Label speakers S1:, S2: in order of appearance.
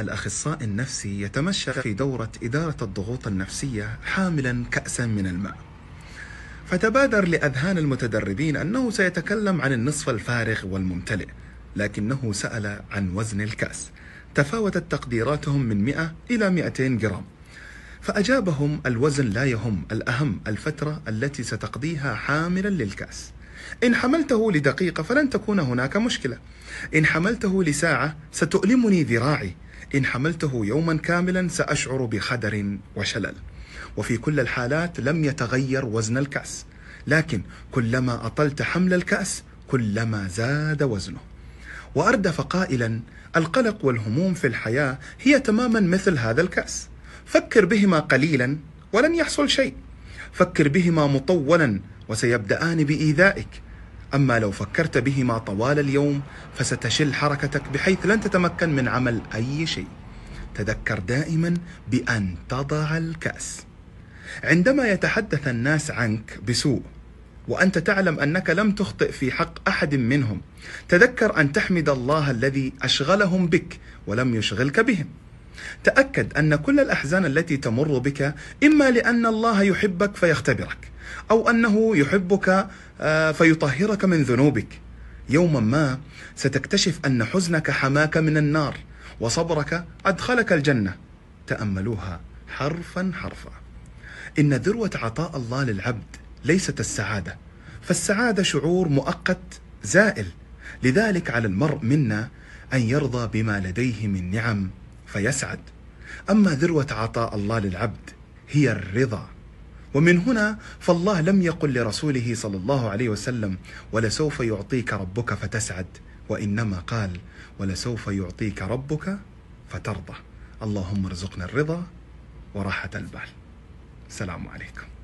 S1: الأخصائي النفسي يتمشى في دورة إدارة الضغوط النفسية حاملا كأسا من الماء فتبادر لأذهان المتدربين أنه سيتكلم عن النصف الفارغ والممتلئ لكنه سأل عن وزن الكأس تفاوتت تقديراتهم من 100 إلى 200 جرام فأجابهم الوزن لا يهم الأهم الفترة التي ستقضيها حاملا للكأس إن حملته لدقيقة فلن تكون هناك مشكلة إن حملته لساعة ستؤلمني ذراعي إن حملته يوما كاملا سأشعر بخدر وشلل وفي كل الحالات لم يتغير وزن الكأس لكن كلما أطلت حمل الكأس كلما زاد وزنه وأردف قائلا القلق والهموم في الحياة هي تماما مثل هذا الكأس فكر بهما قليلا ولن يحصل شيء فكر بهما مطولا وسيبدأان بإيذائك أما لو فكرت بهما طوال اليوم فستشل حركتك بحيث لن تتمكن من عمل أي شيء. تذكر دائما بأن تضع الكأس. عندما يتحدث الناس عنك بسوء وأنت تعلم أنك لم تخطئ في حق أحد منهم، تذكر أن تحمد الله الذي أشغلهم بك ولم يشغلك بهم. تأكد أن كل الأحزان التي تمر بك إما لأن الله يحبك فيختبرك أو أنه يحبك آه، فيطهرك من ذنوبك يوما ما ستكتشف أن حزنك حماك من النار وصبرك أدخلك الجنة تأملوها حرفا حرفا إن ذروة عطاء الله للعبد ليست السعادة فالسعادة شعور مؤقت زائل لذلك على المرء منا أن يرضى بما لديه من نعم فيسعد اما ذروه عطاء الله للعبد هي الرضا ومن هنا فالله لم يقل لرسوله صلى الله عليه وسلم ولسوف يعطيك ربك فتسعد وانما قال ولسوف يعطيك ربك فترضى اللهم ارزقنا الرضا وراحه البال السلام عليكم